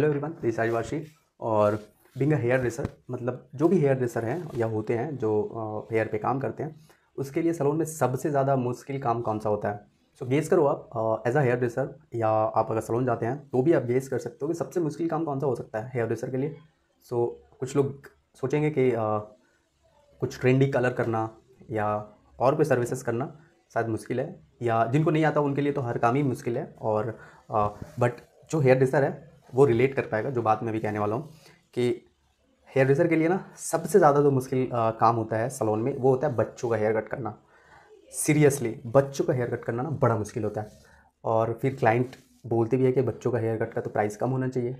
hello everyone this आज वाशी और being a hair dresser मतलब जो भी हेयर ड्रेसर हैं या होते हैं जो हेयर पे काम करते हैं उसके लिए सलोन में सबसे ज़्यादा मुश्किल काम कौन सा होता है सो so, गेस करो आप एज अ हेयर ड्रेसर या आप अगर सलोन जाते हैं तो भी आप गेस कर सकते हो कि सबसे मुश्किल काम कौन सा हो सकता है हेयर ड्रेसर के लिए सो so, कुछ लोग सोचेंगे कि आ, कुछ ट्रेंडी कलर करना या और कोई सर्विसेज करना शायद मुश्किल है या जिनको नहीं आता उनके लिए तो हर काम ही मुश्किल है और बट जो हेयर ड्रेसर है वो रिलेट कर पाएगा जो बात मैं भी कहने वाला हूँ कि हेयर ड्रेसर के लिए ना सबसे ज़्यादा जो मुश्किल काम होता है सलोन में वो होता है बच्चों का हेयर कट करना सीरियसली बच्चों का हेयर कट करना ना बड़ा मुश्किल होता है और फिर क्लाइंट बोलते भी है कि बच्चों का हेयर कट का तो प्राइस कम होना चाहिए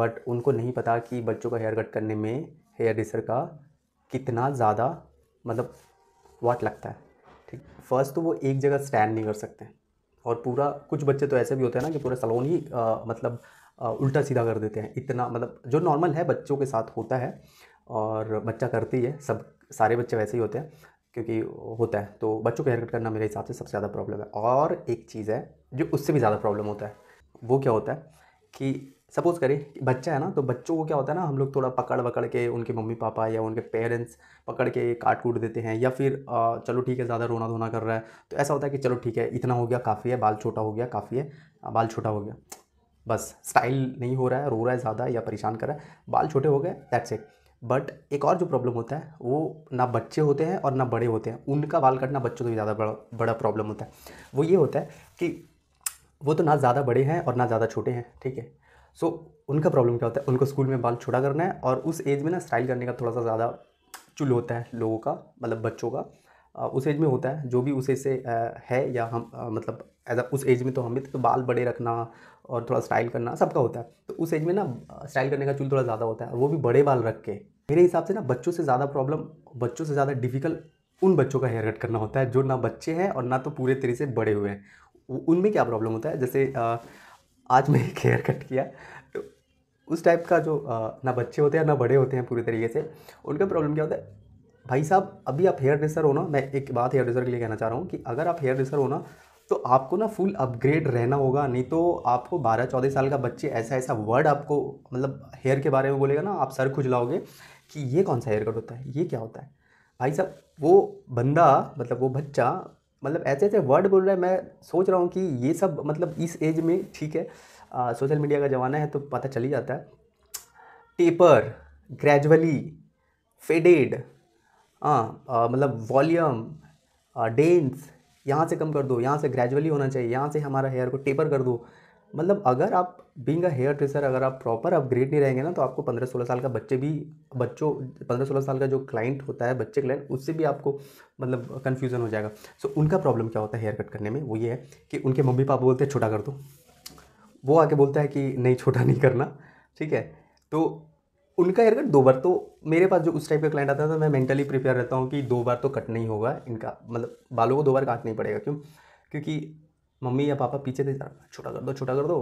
बट उनको नहीं पता कि बच्चों का हेयर कट करने में हेयर ड्रेसर का कितना ज़्यादा मतलब वाट लगता है ठीक फर्स्ट तो वो एक जगह स्टैंड नहीं कर सकते और पूरा कुछ बच्चे तो ऐसे भी होते हैं ना कि पूरा सलोन ही आ, मतलब उल्टा सीधा कर देते हैं इतना मतलब जो नॉर्मल है बच्चों के साथ होता है और बच्चा करते ही है सब सारे बच्चे वैसे ही होते हैं क्योंकि होता है तो बच्चों को हेयर कट करना मेरे हिसाब से सबसे ज़्यादा प्रॉब्लम है और एक चीज़ है जो उससे भी ज़्यादा प्रॉब्लम होता है वो क्या होता है कि सपोज़ करें कि बच्चा है ना तो बच्चों को क्या होता है ना हम लोग थोड़ा पकड़ पकड़ के उनके मम्मी पापा या उनके पेरेंट्स पकड़ के काट कूट देते हैं या फिर चलो ठीक है ज़्यादा रोना धोना कर रहा है तो ऐसा होता है कि चलो ठीक है इतना हो गया काफ़ी है बाल छोटा हो गया काफ़ी है बाल छोटा हो गया बस स्टाइल नहीं हो रहा है रो रहा है ज़्यादा या परेशान कर रहा है बाल छोटे हो गए दैट्स इट बट एक और जो प्रॉब्लम होता है वो ना बच्चे होते हैं और ना बड़े होते हैं उनका बाल कटना बच्चों से भी ज़्यादा बड़ा बड़ा प्रॉब्लम होता है वो ये होता है कि वो तो ना ज़्यादा बड़े हैं और ना ज़्यादा छोटे हैं ठीक है सो so, उनका प्रॉब्लम क्या होता है उनको स्कूल में बाल छोटा करना है और उस एज में ना स्टाइल करने का थोड़ा सा ज़्यादा चुल होता है लोगों का मतलब बच्चों का उस एज में होता है जो भी उस एज से है या हम मतलब एज अ उस एज में तो हमें तो बाल बड़े रखना और थोड़ा स्टाइल करना सबका होता है तो उस एज में ना स्टाइल करने का चूल थोड़ा ज़्यादा होता है वो भी बड़े बाल रख के मेरे हिसाब से ना बच्चों से ज़्यादा प्रॉब्लम बच्चों से ज़्यादा डिफिकल्ट उन बच्चों का हेयर कट करना होता है जो ना बच्चे हैं और ना तो पूरे तरीके से बड़े हुए हैं उनमें क्या प्रॉब्लम होता है जैसे आज मैं एक हेयर कट किया तो उस टाइप का जो ना बच्चे होते हैं ना बड़े होते हैं पूरे तरीके से उनका प्रॉब्लम क्या होता है भाई साहब अभी आप हेयर ड्रेसर हो ना मैं एक बात हेयर ड्रेसर के लिए कहना चाह रहा हूँ कि अगर आप हेयर ड्रेसर हो ना तो आपको ना फुल अपग्रेड रहना होगा नहीं तो आपको बारह चौदह साल का बच्चे ऐसा ऐसा वर्ड आपको मतलब हेयर के बारे में बोलेगा ना आप सर खुजलाओगे कि ये कौन सा हेयर कट होता है ये क्या होता है भाई साहब वो बंदा मतलब वो बच्चा मतलब ऐसे ऐसे वर्ड बोल रहा है मैं सोच रहा हूँ कि ये सब मतलब इस एज में ठीक है आ, सोशल मीडिया का ज़माना है तो पता चल ही जाता है टेपर ग्रेजुअली फेडेड हाँ मतलब वॉल्यूम डेंस यहाँ से कम कर दो यहाँ से ग्रेजुअली होना चाहिए यहाँ से हमारा हेयर को टेपर कर दो मतलब अगर आप बींग अ हेयर ट्रेसर अगर आप प्रॉपर अपग्रेड नहीं रहेंगे ना तो आपको पंद्रह सोलह साल का बच्चे भी बच्चों पंद्रह सोलह साल का जो क्लाइंट होता है बच्चे क्लाइंट उससे भी आपको मतलब कन्फ्यूज़न हो जाएगा सो so, उनका प्रॉब्लम क्या होता है हेयर कट करने में वो ये है कि उनके मम्मी पापा बोलते हैं छोटा कर दो वो आके बोलता है कि नहीं छोटा नहीं करना ठीक है तो उनका यार दो बार तो मेरे पास जो उस टाइप का क्लाइंट आता था तो मैं मेंटली प्रिपेयर रहता हूँ कि दो बार तो कट नहीं होगा इनका मतलब बालों को दो बार काटना ही पड़ेगा क्यों क्योंकि मम्मी या पापा पीछे थे छोटा कर दो छोटा कर दो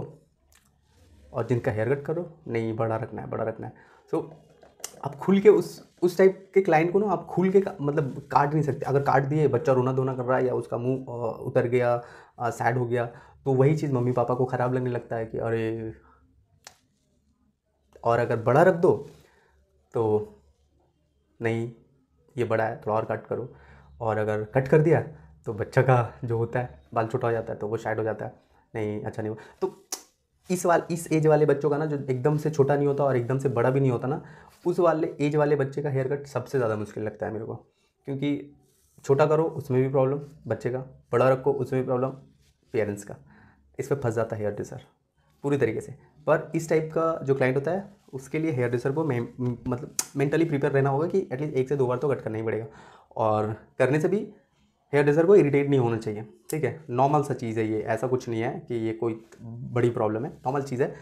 और जिनका हेयर कट करो नहीं बड़ा रखना है बड़ा रखना है सो so, आप खुल के उस उस टाइप के क्लाइंट को ना आप खुल के मतलब काट नहीं सकते अगर काट दिए बच्चा रोना धोना कर रहा है या उसका मुंह उतर गया सैड हो गया तो वही चीज़ मम्मी पापा को ख़राब लगने लगता है कि अरे और अगर बड़ा रख दो तो नहीं ये बड़ा है थोड़ा और कट करो और अगर कट कर दिया तो बच्चा का जो होता है बाल छोटा हो जाता है तो वो शाइड हो जाता है नहीं अच्छा नहीं हो तो इस वाल इस एज वाले बच्चों का ना जो एकदम से छोटा नहीं होता और एकदम से बड़ा भी नहीं होता ना उस वाले एज वाले बच्चे का हेयर कट सबसे ज़्यादा मुश्किल लगता है मेरे को क्योंकि छोटा करो उसमें भी प्रॉब्लम बच्चे का बड़ा रखो उसमें भी प्रॉब्लम पेरेंट्स का इस पर फंस जाता है हेयर डिसर पूरी तरीके से पर इस टाइप का जो क्लाइंट होता है उसके लिए हेयर ड्रेसर को मतलब मेंटली प्रिपेयर रहना होगा कि एटलीस्ट एक से दो बार तो कट करना ही पड़ेगा और करने से भी हेयर ड्रेसर को इरिटेट नहीं होना चाहिए ठीक है नॉर्मल सा चीज़ है ये ऐसा कुछ नहीं है कि ये कोई बड़ी प्रॉब्लम है नॉर्मल चीज़ है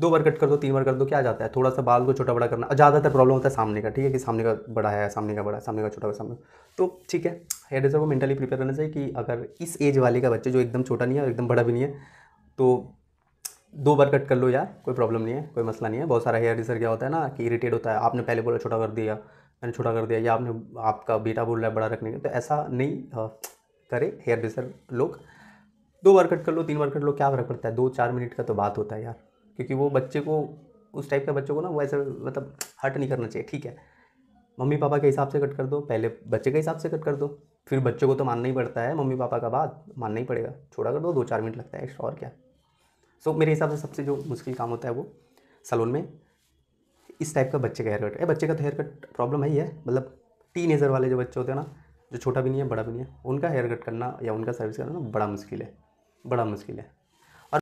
दो बार कट कर दो तीन बार कर दो क्या जाता है थोड़ा सा बाल को छोटा बड़ा करना ज़्यादातर प्रॉब्लम होता है सामने का ठीक है कि सामने का बड़ा है सामने का बड़ा है सामने का छोटा है सामने तो ठीक है हेयर ड्रेसर को मेंटली प्रिपेयर रहना चाहिए कि अगर इस एज वाले का बच्चे जो एकदम छोटा नहीं है और एकदम बड़ा भी नहीं है तो दो बार कट कर लो यार कोई प्रॉब्लम नहीं है कोई मसला नहीं है बहुत सारा हेयर रिसर क्या होता है ना कि इरीटेट होता है आपने पहले बोला छोटा कर दिया मैंने छोटा कर दिया या आपने आपका बेटा बोल रहा है बड़ा रखने के तो ऐसा नहीं करे हेयर रिसर लोग दो बार कट कर लो तीन बार कट लो क्या फर्क पड़ता है दो चार मिनट का तो बात होता है यार क्योंकि वो बच्चे को उस टाइप के बच्चों को ना वो ऐसे मतलब हर्ट नहीं करना चाहिए ठीक है मम्मी पापा के हिसाब से कट कर दो पहले बच्चे के हिसाब से कट कर दो फिर बच्चों को तो मानना ही पड़ता है मम्मी पापा का बात मानना ही पड़ेगा छोड़ा कर दो दो चार मिनट लगता है एक्स्ट्रा और क्या सो मेरे हिसाब से सबसे जो मुश्किल काम होता है वो सलून में इस टाइप का बच्चे का हेयर कट है बच्चे का तो हेयर कट प्रॉब्लम है ही है मतलब टीन वाले जो बच्चे होते हैं ना जो छोटा भी नहीं है बड़ा भी नहीं है उनका हेयर कट करना या उनका सर्विस करना बड़ा मुश्किल है बड़ा मुश्किल है